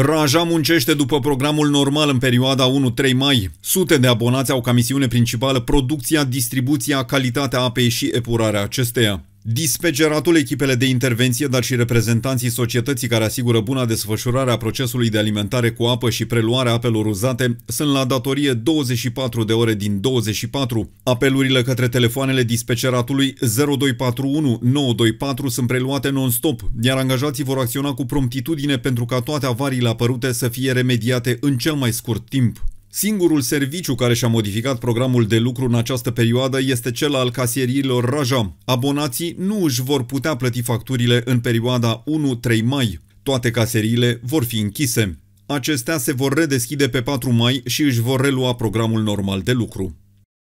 Raja muncește după programul normal în perioada 1-3 mai. Sute de abonați au ca misiune principală producția, distribuția, calitatea apei și epurarea acesteia. Dispeceratul, echipele de intervenție, dar și reprezentanții societății care asigură buna desfășurare a procesului de alimentare cu apă și preluarea apelor uzate sunt la datorie 24 de ore din 24. Apelurile către telefoanele dispeceratului 0241 924 sunt preluate non-stop, iar angajații vor acționa cu promptitudine pentru ca toate avariile apărute să fie remediate în cel mai scurt timp. Singurul serviciu care și-a modificat programul de lucru în această perioadă este cel al casierilor Raja. Abonații nu își vor putea plăti facturile în perioada 1-3 mai. Toate caseriile vor fi închise. Acestea se vor redeschide pe 4 mai și își vor relua programul normal de lucru.